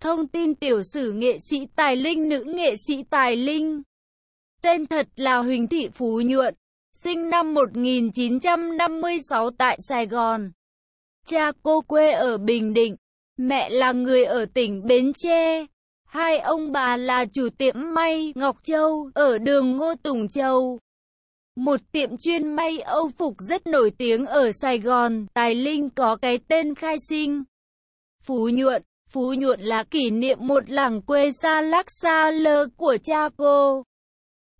Thông tin tiểu sử nghệ sĩ tài linh nữ nghệ sĩ tài linh. Tên thật là Huỳnh Thị Phú Nhuận, sinh năm 1956 tại Sài Gòn. Cha cô quê ở Bình Định, mẹ là người ở tỉnh Bến Tre. Hai ông bà là chủ tiệm may Ngọc Châu ở đường Ngô Tùng Châu. Một tiệm chuyên may Âu Phục rất nổi tiếng ở Sài Gòn, Tài Linh có cái tên khai sinh. Phú Nhuận, Phú Nhuận là kỷ niệm một làng quê xa lắc xa lơ của cha cô.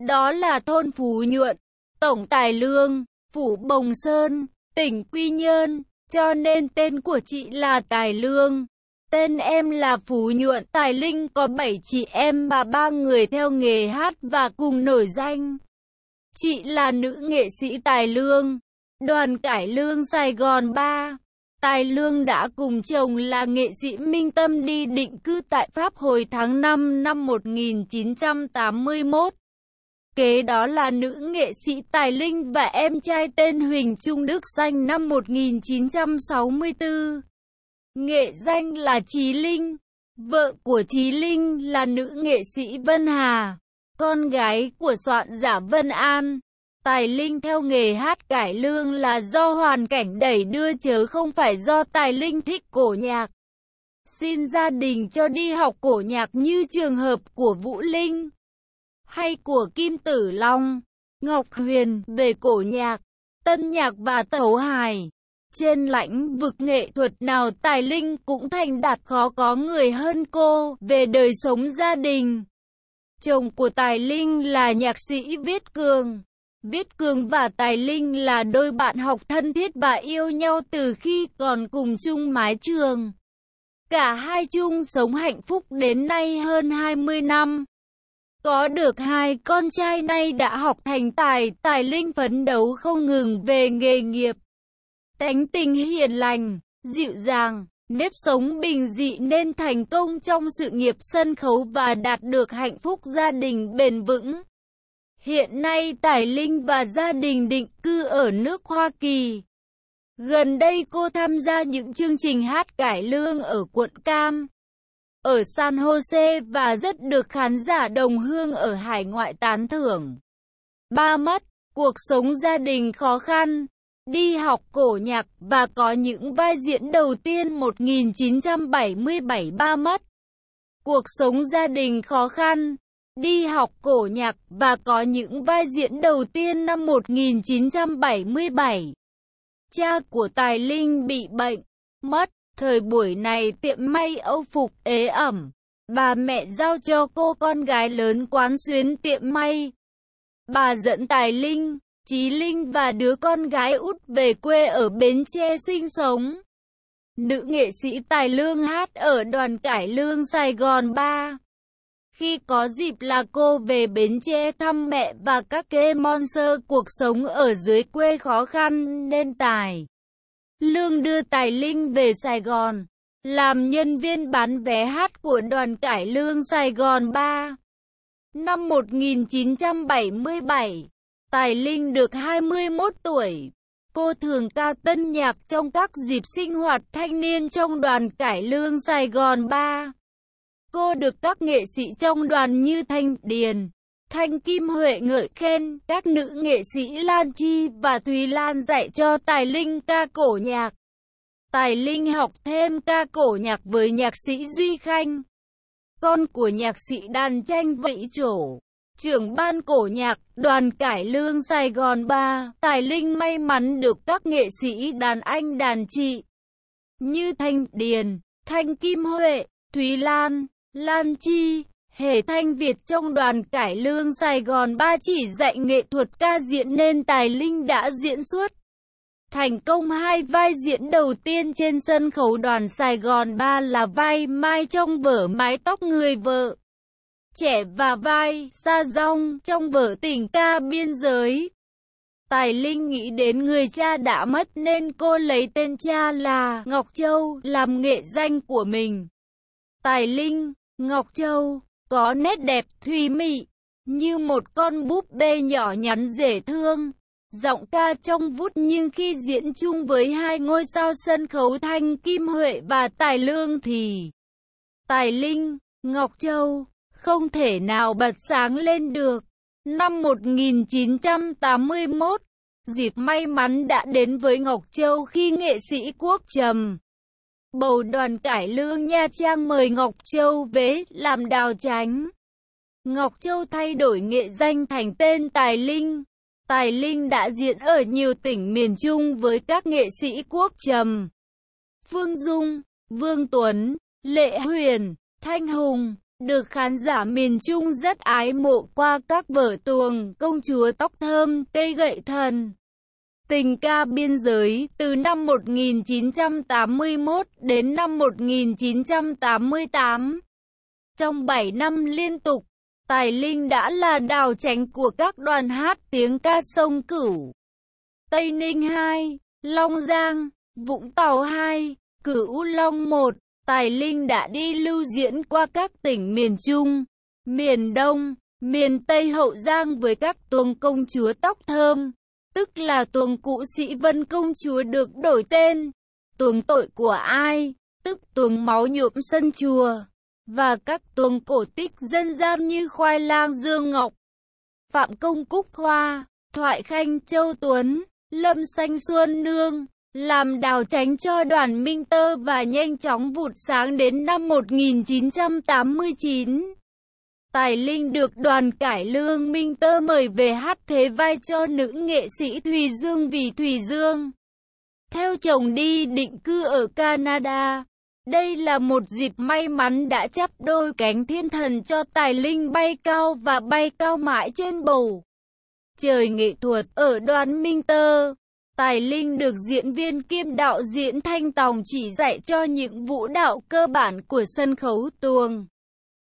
Đó là thôn Phú Nhuận, Tổng Tài Lương, Phủ Bồng Sơn, tỉnh Quy Nhơn, cho nên tên của chị là Tài Lương. Tên em là Phú Nhuận, Tài Linh có 7 chị em và ba người theo nghề hát và cùng nổi danh. Chị là nữ nghệ sĩ Tài Lương, đoàn cải lương Sài Gòn 3. Tài Lương đã cùng chồng là nghệ sĩ Minh Tâm đi định cư tại Pháp hồi tháng 5 năm 1981. Kế đó là nữ nghệ sĩ Tài Linh và em trai tên Huỳnh Trung Đức danh năm 1964. Nghệ danh là Trí Linh. Vợ của Trí Linh là nữ nghệ sĩ Vân Hà, con gái của soạn giả Vân An. Tài linh theo nghề hát cải lương là do hoàn cảnh đẩy đưa chứ không phải do tài linh thích cổ nhạc. Xin gia đình cho đi học cổ nhạc như trường hợp của Vũ Linh hay của Kim Tử Long, Ngọc Huyền về cổ nhạc, tân nhạc và tấu hài. Trên lãnh vực nghệ thuật nào Tài Linh cũng thành đạt khó có người hơn cô về đời sống gia đình. Chồng của Tài Linh là nhạc sĩ Viết Cường. Biết Cường và Tài Linh là đôi bạn học thân thiết và yêu nhau từ khi còn cùng chung mái trường. Cả hai chung sống hạnh phúc đến nay hơn 20 năm. Có được hai con trai nay đã học thành tài, Tài Linh phấn đấu không ngừng về nghề nghiệp. Tánh tình hiền lành, dịu dàng, nếp sống bình dị nên thành công trong sự nghiệp sân khấu và đạt được hạnh phúc gia đình bền vững. Hiện nay Tài Linh và gia đình định cư ở nước Hoa Kỳ. Gần đây cô tham gia những chương trình hát cải lương ở quận Cam, ở San Jose và rất được khán giả đồng hương ở hải ngoại tán thưởng. Ba mất, cuộc sống gia đình khó khăn, đi học cổ nhạc và có những vai diễn đầu tiên 1977 ba mất. Cuộc sống gia đình khó khăn, đi học cổ nhạc và có những vai diễn đầu tiên năm 1977. Cha của Tài Linh bị bệnh, mất, thời buổi này tiệm may âu phục ế ẩm. Bà mẹ giao cho cô con gái lớn quán xuyến tiệm may. Bà dẫn Tài Linh, Chí Linh và đứa con gái út về quê ở Bến Tre sinh sống. Nữ nghệ sĩ Tài Lương hát ở đoàn cải lương Sài Gòn 3. Khi có dịp là cô về Bến Tre thăm mẹ và các kê monster cuộc sống ở dưới quê khó khăn nên Tài. Lương đưa Tài Linh về Sài Gòn, làm nhân viên bán vé hát của đoàn cải lương Sài Gòn 3. Năm 1977, Tài Linh được 21 tuổi. Cô thường ca tân nhạc trong các dịp sinh hoạt thanh niên trong đoàn cải lương Sài Gòn 3. Cô được các nghệ sĩ trong đoàn như Thanh Điền, Thanh Kim Huệ ngợi khen, các nữ nghệ sĩ Lan Chi và Thùy Lan dạy cho Tài Linh ca cổ nhạc. Tài Linh học thêm ca cổ nhạc với nhạc sĩ Duy Khanh, con của nhạc sĩ đàn tranh Vĩ Trổ trưởng ban cổ nhạc, đoàn cải lương Sài Gòn 3, Tài Linh may mắn được các nghệ sĩ đàn anh đàn chị, như Thanh Điền, Thanh Kim Huệ, Thúy Lan, Lan Chi, Hề Thanh Việt trong đoàn cải lương Sài Gòn ba chỉ dạy nghệ thuật ca diễn nên Tài Linh đã diễn xuất. Thành công hai vai diễn đầu tiên trên sân khấu đoàn Sài Gòn ba là vai Mai trong vở Mái tóc người vợ. Trẻ và vai Sa Rong trong vở tình ca biên giới. Tài Linh nghĩ đến người cha đã mất nên cô lấy tên cha là Ngọc Châu làm nghệ danh của mình. Tài Linh Ngọc Châu, có nét đẹp thùy mị, như một con búp bê nhỏ nhắn dễ thương. Giọng ca trong vút nhưng khi diễn chung với hai ngôi sao sân khấu Thanh Kim Huệ và Tài Lương thì Tài Linh, Ngọc Châu không thể nào bật sáng lên được. Năm 1981, dịp may mắn đã đến với Ngọc Châu khi nghệ sĩ Quốc Trầm Bầu đoàn cải lương Nha Trang mời Ngọc Châu về làm đào tránh. Ngọc Châu thay đổi nghệ danh thành tên Tài Linh. Tài Linh đã diễn ở nhiều tỉnh miền Trung với các nghệ sĩ Quốc Trầm, Phương Dung, Vương Tuấn, Lệ Huyền, Thanh Hùng, được khán giả miền Trung rất ái mộ qua các vở tuồng công chúa tóc thơm cây gậy thần tình ca biên giới từ năm 1981 đến năm 1988. Trong 7 năm liên tục, Tài Linh đã là đào tránh của các đoàn hát tiếng ca sông Cửu, Tây Ninh 2, Long Giang, Vũng Tàu 2, Cửu Long 1. Tài Linh đã đi lưu diễn qua các tỉnh miền Trung, miền Đông, miền Tây Hậu Giang với các tuồng công chúa tóc thơm, Tức là tuồng cụ sĩ Vân Công Chúa được đổi tên, tuồng tội của ai, tức tuồng máu nhuộm sân chùa, và các tuồng cổ tích dân gian như Khoai Lang Dương Ngọc, Phạm Công Cúc Hoa, Thoại Khanh Châu Tuấn, Lâm Xanh Xuân Nương, làm đào tránh cho đoàn Minh Tơ và nhanh chóng vụt sáng đến năm 1989. Tài Linh được đoàn cải lương Minh Tơ mời về hát thế vai cho nữ nghệ sĩ Thùy Dương vì Thùy Dương. Theo chồng đi định cư ở Canada. Đây là một dịp may mắn đã chắp đôi cánh thiên thần cho Tài Linh bay cao và bay cao mãi trên bầu. Trời nghệ thuật ở đoàn Minh Tơ. Tài Linh được diễn viên kiêm đạo diễn Thanh Tòng chỉ dạy cho những vũ đạo cơ bản của sân khấu tuồng,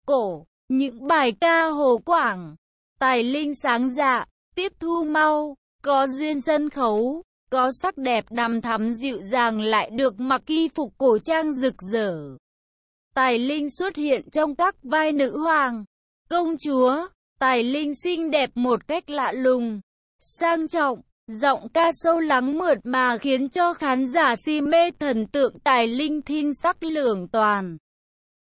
cổ. Những bài ca Hồ Quảng, tài linh sáng dạ, tiếp thu mau, có duyên sân khấu, có sắc đẹp đằm thắm dịu dàng lại được mặc y phục cổ trang rực rỡ. Tài linh xuất hiện trong các vai nữ hoàng, công chúa, tài linh xinh đẹp một cách lạ lùng, sang trọng, giọng ca sâu lắng mượt mà khiến cho khán giả si mê thần tượng tài linh thiên sắc lưỡng toàn.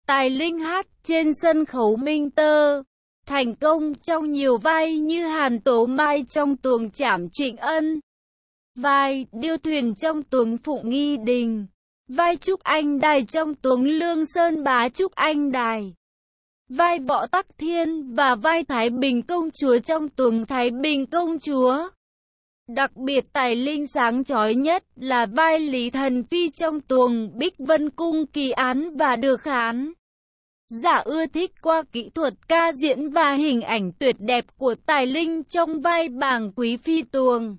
Tài Linh hát trên sân khấu Minh Tơ, thành công trong nhiều vai như Hàn Tố Mai trong tuồng Trảm Trịnh Ân, vai Điêu Thuyền trong tuồng Phụng Nghi Đình, vai Trúc Anh Đài trong tuồng Lương Sơn Bá Trúc Anh Đài, vai Võ Tắc Thiên và vai Thái Bình Công Chúa trong tuồng Thái Bình Công Chúa. Đặc biệt tài linh sáng chói nhất là vai Lý Thần Phi trong tuồng Bích Vân Cung kỳ án và được khán. Giả ưa thích qua kỹ thuật ca diễn và hình ảnh tuyệt đẹp của Tài Linh trong vai Bàng Quý Phi Tuồng.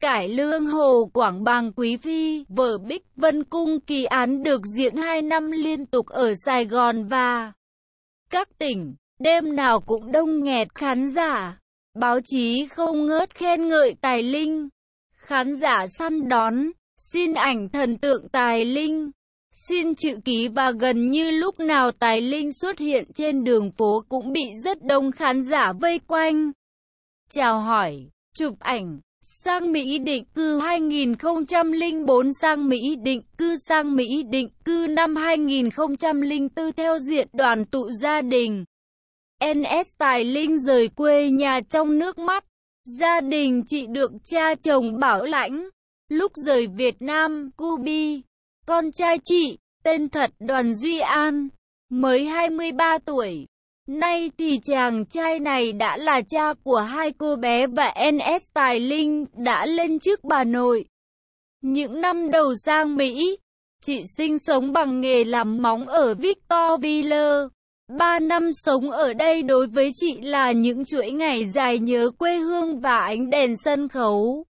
Cải lương Hồ Quảng Bàng Quý Phi, vở Bích Vân Cung kỳ án được diễn 2 năm liên tục ở Sài Gòn và các tỉnh, đêm nào cũng đông nghẹt khán giả. Báo chí không ngớt khen ngợi Tài Linh. Khán giả săn đón, xin ảnh thần tượng Tài Linh. Xin chữ ký và gần như lúc nào Tài Linh xuất hiện trên đường phố cũng bị rất đông khán giả vây quanh. Chào hỏi, chụp ảnh, sang Mỹ định cư 2004 sang Mỹ định cư sang Mỹ định cư năm 2004 theo diện đoàn tụ gia đình. NS Tài Linh rời quê nhà trong nước mắt. Gia đình chị được cha chồng bảo lãnh. Lúc rời Việt Nam, Cubi, con trai chị, tên thật Đoàn Duy An, mới 23 tuổi. Nay thì chàng trai này đã là cha của hai cô bé và NS Tài Linh đã lên trước bà nội. Những năm đầu sang Mỹ, chị sinh sống bằng nghề làm móng ở Victorville. Ba năm sống ở đây đối với chị là những chuỗi ngày dài nhớ quê hương và ánh đèn sân khấu.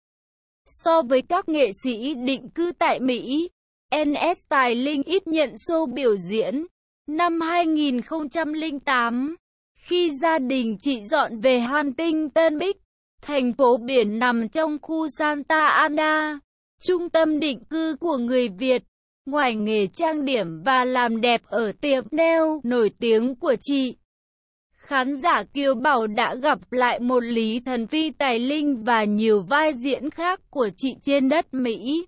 So với các nghệ sĩ định cư tại Mỹ, NS Tài Linh ít nhận show biểu diễn. Năm 2008, khi gia đình chị dọn về Huntington Beach, thành phố biển nằm trong khu Santa Ana, trung tâm định cư của người Việt, Ngoài nghề trang điểm và làm đẹp ở tiệm nail nổi tiếng của chị, khán giả Kiều Bảo đã gặp lại một Lý Thần Phi Tài Linh và nhiều vai diễn khác của chị trên đất Mỹ.